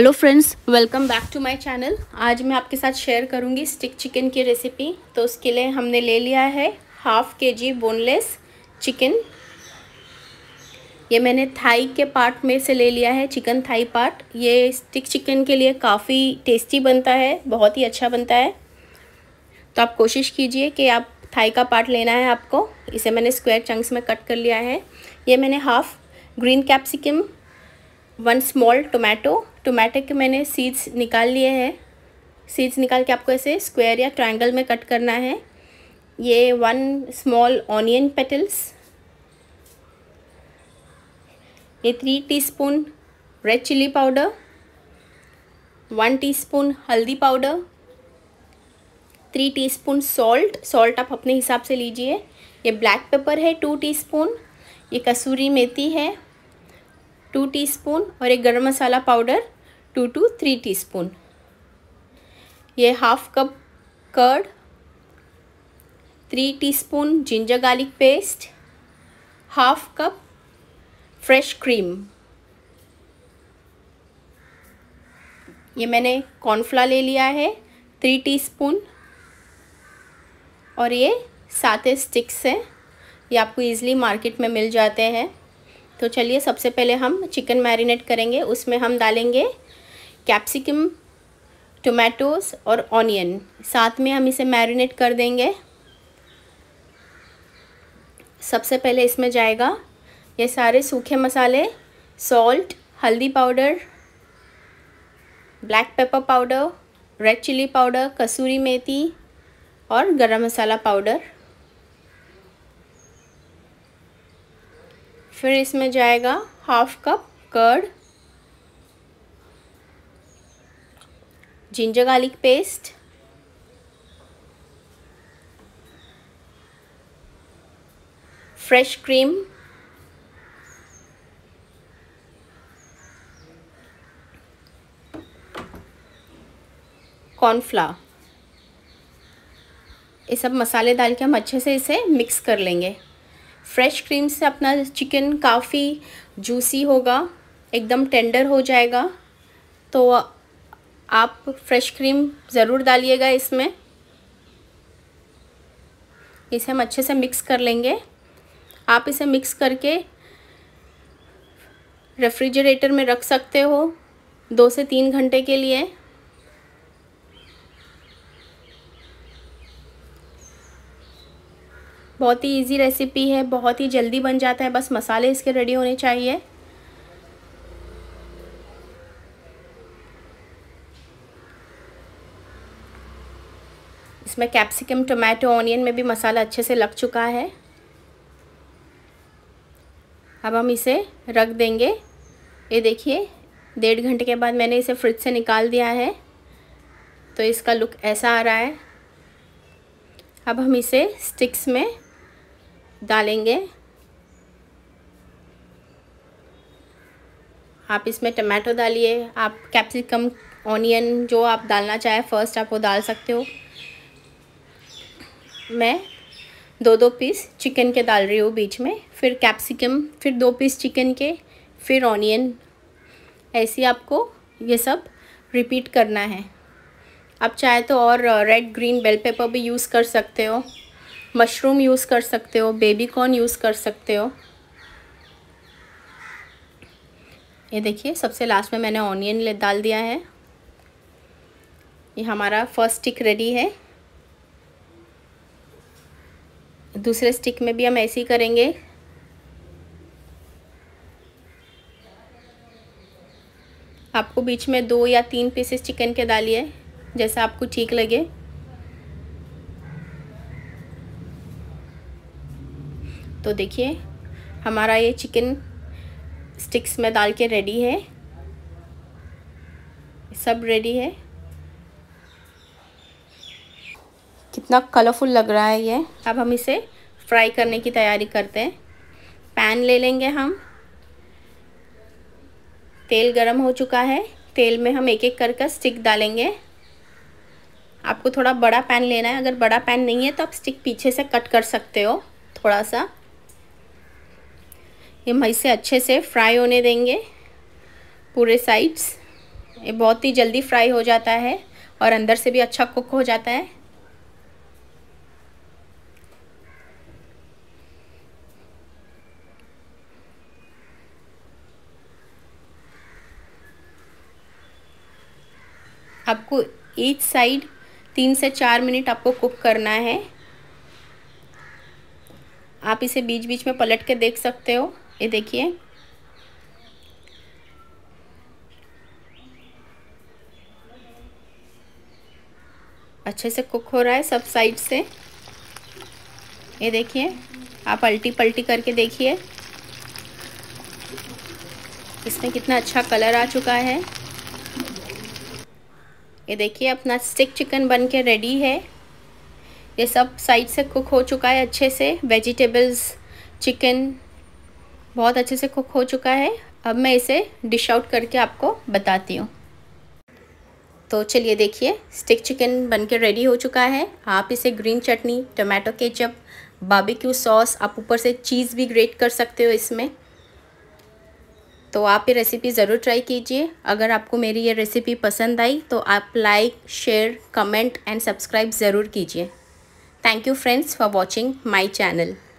hello friends welcome back to my channel आज मैं आपके साथ शेयर करूंगी स्टिक चिकन की रेसिपी तो उसके लिए हमने ले लिया है हाफ़ के जी बोनलेस चिकन ये मैंने थाई के पार्ट में से ले लिया है चिकन थाई पार्ट ये स्टिक चिकन के लिए काफ़ी टेस्टी बनता है बहुत ही अच्छा बनता है तो आप कोशिश कीजिए कि आप थाई का पार्ट लेना है आपको इसे मैंने स्क्वायर चंक्स में कट कर लिया है ये मैंने half green capsicum one small tomato tomato के मैंने सीड्स निकाल लिए हैं सीड्स निकाल के आपको ऐसे स्क्वायर या ट्रायंगल में कट करना है ये वन स्मॉल ऑनियन पेटल्स ये three teaspoon red chilli powder one teaspoon haldi powder three teaspoon salt salt आप अपने हिसाब से लीजिए ये ब्लैक पेपर है टू टीस्पून ये कसूरी मेथी है टू टीस्पून और एक garam masala powder two two three teaspoon ये half cup curd three teaspoon ginger garlic paste half cup fresh cream ये मैंने कॉर्नफ्ला ले लिया है थ्री टीस्पून और ये सात स्टिक्स हैं ये आपको इजीली मार्केट में मिल जाते हैं तो चलिए सबसे पहले हम चिकन मैरिनेट करेंगे उसमें हम डालेंगे कैप्सिकम टोमेटोस और ऑनियन साथ में हम इसे मैरिनेट कर देंगे सबसे पहले इसमें जाएगा ये सारे सूखे मसाले salt haldi powder black pepper powder red chilli powder kasuri methi और गरम मसाला पाउडर फिर इसमें जाएगा half cup curd ginger garlic paste fresh cream cornflour ये सब मसाले डाल के हम अच्छे से इसे मिक्स कर लेंगे फ्रेश क्रीम से अपना चिकन काफ़ी जूसी होगा एकदम टेंडर हो जाएगा तो आप फ्रेश क्रीम ज़रूर डालिएगा इसमें इसे हम अच्छे से मिक्स कर लेंगे आप इसे मिक्स करके रेफ्रिजरेटर में रख सकते हो दो से तीन घंटे के लिए बहुत ही इजी रेसिपी है बहुत ही जल्दी बन जाता है बस मसाले इसके रेडी होने चाहिए इसमें कैप्सिकम टोमेटो ऑनियन में भी मसाला अच्छे से लग चुका है अब हम इसे रख देंगे ये देखिए डेढ़ घंटे के बाद मैंने इसे फ्रिज से निकाल दिया है तो इसका लुक ऐसा आ रहा है अब हम इसे स्टिक्स में डालेंगे आप इसमें टमाटो डालिए आप कैप्सिकम ऑनियन जो आप डालना चाहें फर्स्ट आप वो डाल सकते हो मैं दो दो पीस चिकन के डाल रही हूँ बीच में फिर कैप्सिकम फिर दो पीस चिकन के फिर ऑनियन ऐसे आपको ये सब रिपीट करना है आप चाहे तो और रेड ग्रीन बेल पेपर भी यूज़ कर सकते हो मशरूम यूज़ कर सकते हो बेबी कॉर्न यूज़ कर सकते हो ये देखिए सबसे लास्ट में मैंने ऑनियन डाल दिया है ये हमारा फर्स्ट स्टिक रेडी है दूसरे स्टिक में भी हम ऐसे ही करेंगे आपको बीच में दो या तीन पीसेस चिकन के डालिए जैसा आपको ठीक लगे तो देखिए हमारा ये चिकन स्टिक्स में डाल के रेडी है सब रेडी है कितना कलरफुल लग रहा है ये अब हम इसे फ्राई करने की तैयारी करते हैं पैन ले लेंगे हम तेल गरम हो चुका है तेल में हम एक एक कर कर स्टिक डालेंगे आपको थोड़ा बड़ा पैन लेना है अगर बड़ा पैन नहीं है तो आप स्टिक पीछे से कट कर सकते हो थोड़ा सा हम इसे अच्छे से फ्राई होने देंगे पूरे साइड्स ये बहुत ही जल्दी फ्राई हो जाता है और अंदर से भी अच्छा कुक हो जाता है आपको एक साइड तीन से चार मिनट आपको कुक करना है आप इसे बीच बीच में पलट के देख सकते हो ये देखिए अच्छे से कुक हो रहा है सब साइड से ये देखिए आप अल्टी पल्टी करके देखिए इसमें कितना अच्छा कलर आ चुका है ये देखिए अपना स्टिक चिकन बन के रेडी है ये सब साइड से कुक हो चुका है अच्छे से वेजिटेबल्स चिकन बहुत अच्छे से कुक हो चुका है अब मैं इसे डिश आउट करके आपको बताती हूँ तो चलिए देखिए स्टिक चिकन बनके रेडी हो चुका है आप इसे green chutney tomato ketchup barbecue sauce आप ऊपर से चीज़ भी ग्रेट कर सकते हो इसमें तो आप ये रेसिपी ज़रूर ट्राई कीजिए अगर आपको मेरी ये रेसिपी पसंद आई तो आप like share comment and subscribe ज़रूर कीजिए thank you friends for watching my channel